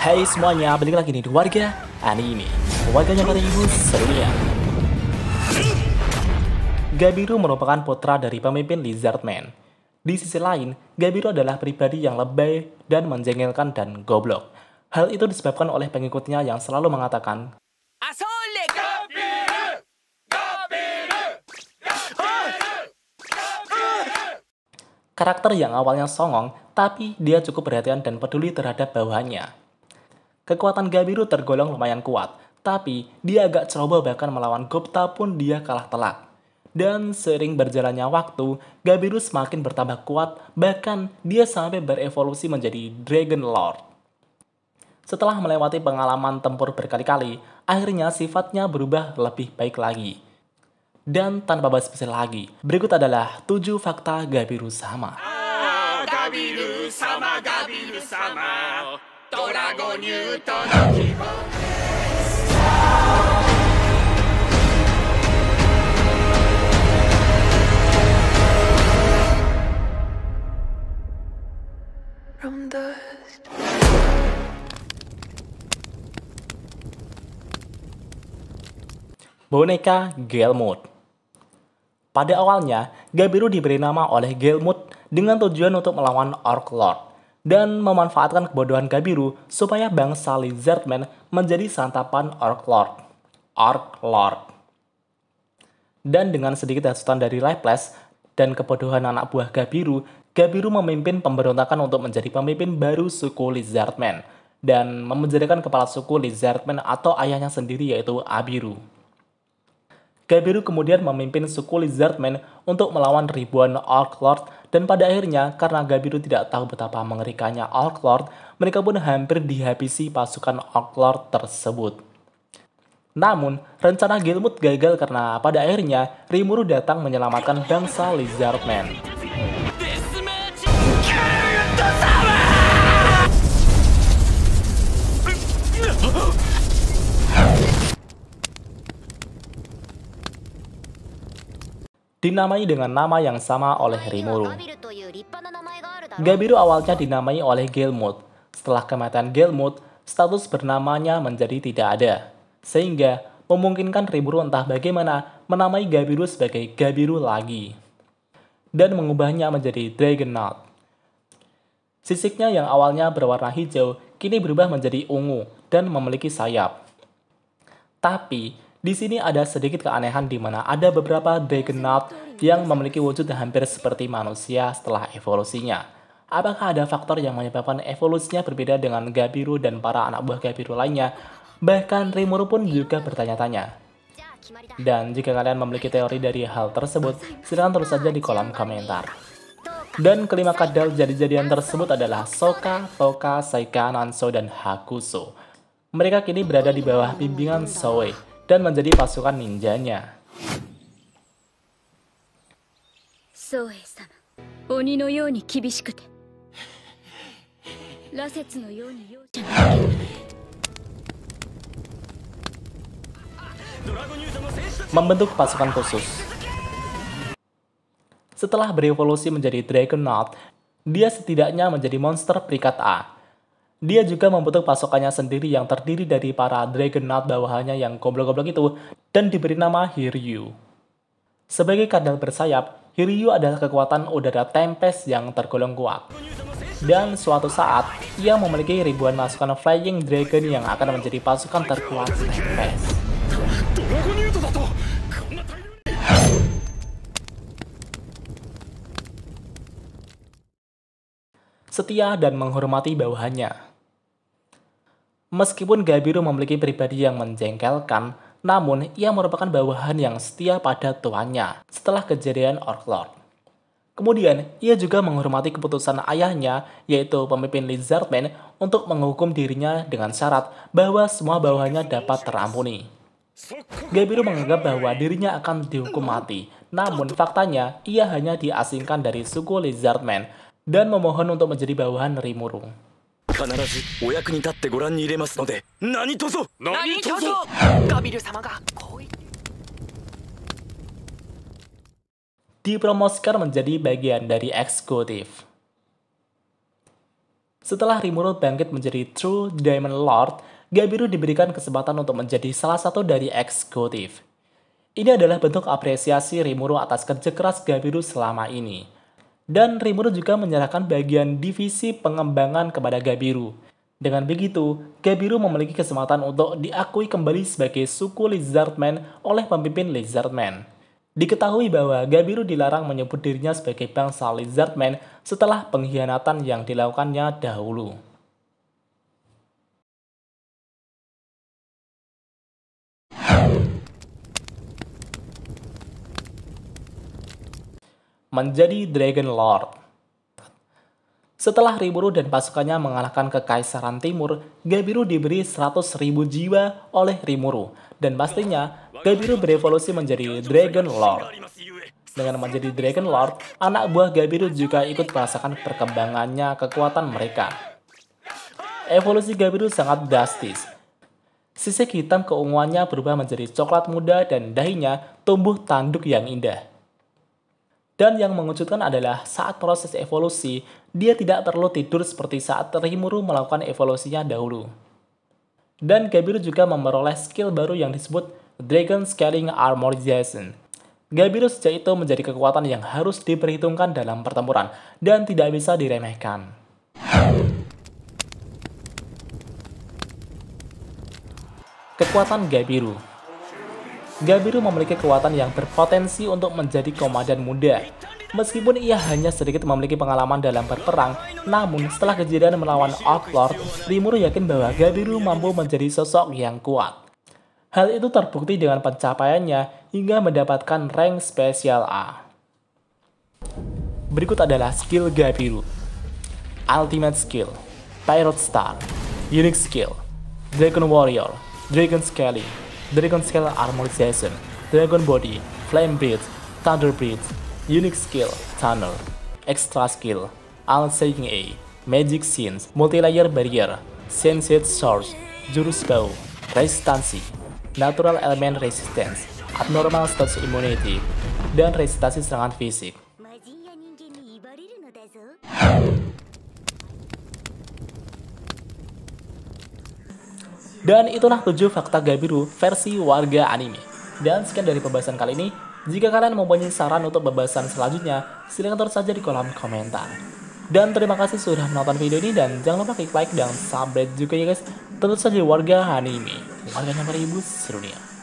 Hey semuanya, balik lagi nih di warga anime Warganya kali ini serunya Gabiru merupakan putra dari pemimpin Lizardman Di sisi lain, Gabiru adalah pribadi yang lebay dan menjengkelkan dan goblok Hal itu disebabkan oleh pengikutnya yang selalu mengatakan Karakter yang awalnya songong, tapi dia cukup perhatian dan peduli terhadap bawahnya. Kekuatan Gabiru tergolong lumayan kuat, tapi dia agak ceroboh bahkan melawan Gupta pun dia kalah telak. Dan sering berjalannya waktu, Gabiru semakin bertambah kuat, bahkan dia sampai berevolusi menjadi Dragon Lord. Setelah melewati pengalaman tempur berkali-kali, akhirnya sifatnya berubah lebih baik lagi dan tanpa basa basi lagi. Berikut adalah 7 fakta Gabiru sama. Ah, Gabiru sama, Gabiru sama. From dust. Boneka Gelmot pada awalnya, Gabiru diberi nama oleh Gelmut dengan tujuan untuk melawan Orc Lord dan memanfaatkan kebodohan Gabiru supaya bangsa Lizardman menjadi santapan Orc Lord. Orc Lord. Dan dengan sedikit hasutan dari Lifeless dan kebodohan anak buah Gabiru, Gabiru memimpin pemberontakan untuk menjadi pemimpin baru suku Lizardman dan memenjarakan kepala suku Lizardman atau ayahnya sendiri yaitu Abiru. Gabiru kemudian memimpin suku Lizardmen untuk melawan ribuan Orc Lord dan pada akhirnya karena Gabiru tidak tahu betapa mengerikannya Orc Lord, mereka pun hampir dihabisi pasukan Orc Lord tersebut. Namun, rencana Gilmut gagal karena pada akhirnya Rimuru datang menyelamatkan bangsa lizardmen. dinamai dengan nama yang sama oleh Rimuru. Gabiru awalnya dinamai oleh Gelmut. Setelah kematian Gelmut, status bernamanya menjadi tidak ada, sehingga memungkinkan Rimuru entah bagaimana menamai Gabiru sebagai Gabiru lagi, dan mengubahnya menjadi Dragonaut. Sisiknya yang awalnya berwarna hijau kini berubah menjadi ungu dan memiliki sayap. Tapi, di sini ada sedikit keanehan di mana ada beberapa Dragonaut yang memiliki wujud hampir seperti manusia setelah evolusinya. Apakah ada faktor yang menyebabkan evolusinya berbeda dengan Gabiru dan para anak buah Gabiru lainnya? Bahkan Rimuru pun juga bertanya-tanya. Dan jika kalian memiliki teori dari hal tersebut, silahkan terus saja di kolom komentar. Dan kelima kadal jadi-jadian tersebut adalah Soka, Toka, Saika, Nanso, dan Hakuso. Mereka kini berada di bawah bimbingan Soe, dan menjadi pasukan ninjanya. Membentuk pasukan khusus Setelah berevolusi menjadi Dragon Dragonaut, dia setidaknya menjadi monster peringkat A dia juga membentuk pasukannya sendiri yang terdiri dari para Dragonaut bawahannya yang goblok-goblok itu dan diberi nama Hiryu. Sebagai kadal bersayap, Hiryu adalah kekuatan udara Tempest yang tergolong kuat. Dan suatu saat, ia memiliki ribuan pasukan Flying Dragon yang akan menjadi pasukan terkuat Tempest. setia dan menghormati bawahannya. Meskipun Gabiru memiliki pribadi yang menjengkelkan, namun ia merupakan bawahan yang setia pada tuannya setelah kejadian Orc Lord. Kemudian, ia juga menghormati keputusan ayahnya, yaitu pemimpin Lizardman, untuk menghukum dirinya dengan syarat bahwa semua bawahannya dapat terampuni. Gabiru menganggap bahwa dirinya akan dihukum mati, namun faktanya ia hanya diasingkan dari suku Lizardman dan memohon untuk menjadi bawahan Rimurung. Dipromosikan menjadi bagian dari eksekutif. Setelah Rimuru bangkit menjadi True Diamond Lord, Gabiru diberikan kesempatan untuk menjadi salah satu dari eksekutif. Ini adalah bentuk apresiasi Rimuru atas kerja keras Gabiru selama ini dan Rimuru juga menyerahkan bagian divisi pengembangan kepada Gabiru. Dengan begitu, Gabiru memiliki kesempatan untuk diakui kembali sebagai suku Lizardman oleh pemimpin Lizardman. Diketahui bahwa Gabiru dilarang menyebut dirinya sebagai bangsa Lizardman setelah pengkhianatan yang dilakukannya dahulu. menjadi Dragon Lord. Setelah Rimuru dan pasukannya mengalahkan Kekaisaran Timur, Gabiru diberi 100.000 jiwa oleh Rimuru, dan pastinya Gabiru berevolusi menjadi Dragon Lord. Dengan menjadi Dragon Lord, anak buah Gabiru juga ikut merasakan perkembangannya kekuatan mereka. Evolusi Gabiru sangat drastis. Sisi hitam keunguannya berubah menjadi coklat muda dan dahinya tumbuh tanduk yang indah. Dan yang mengejutkan adalah saat proses evolusi, dia tidak perlu tidur seperti saat Rimuru melakukan evolusinya dahulu. Dan Gabiru juga memperoleh skill baru yang disebut Dragon Scaling Armorization. Gabiru sejak itu menjadi kekuatan yang harus diperhitungkan dalam pertempuran dan tidak bisa diremehkan. Kekuatan Gabiru Gabiru memiliki kekuatan yang berpotensi untuk menjadi komandan muda. Meskipun ia hanya sedikit memiliki pengalaman dalam berperang, namun setelah kejadian melawan Outlord, Rimuru yakin bahwa Gabiru mampu menjadi sosok yang kuat. Hal itu terbukti dengan pencapaiannya hingga mendapatkan rank spesial A. Berikut adalah skill Gabiru. Ultimate Skill, Pirate Star, Unique Skill, Dragon Warrior, Dragon Scaling, Dragon Scale Armorization, Dragon Body, Flame Breath, Thunder Breath, Unique Skill, Tunnel, Extra Skill, Unseeing A, Magic Scenes, Multilayer Barrier, Sunset Source, Jurus Bow, Resistansi, Natural Element Resistance, Abnormal Status Immunity, dan resistansi serangan fisik. Dan itulah 7 fakta Gabiru versi warga anime. Dan sekian dari pembahasan kali ini. Jika kalian mempunyai saran untuk pembahasan selanjutnya, silahkan terus saja di kolom komentar. Dan terima kasih sudah menonton video ini dan jangan lupa klik like dan subscribe juga ya guys. Tentu saja warga anime, warga nomor ibu serunya.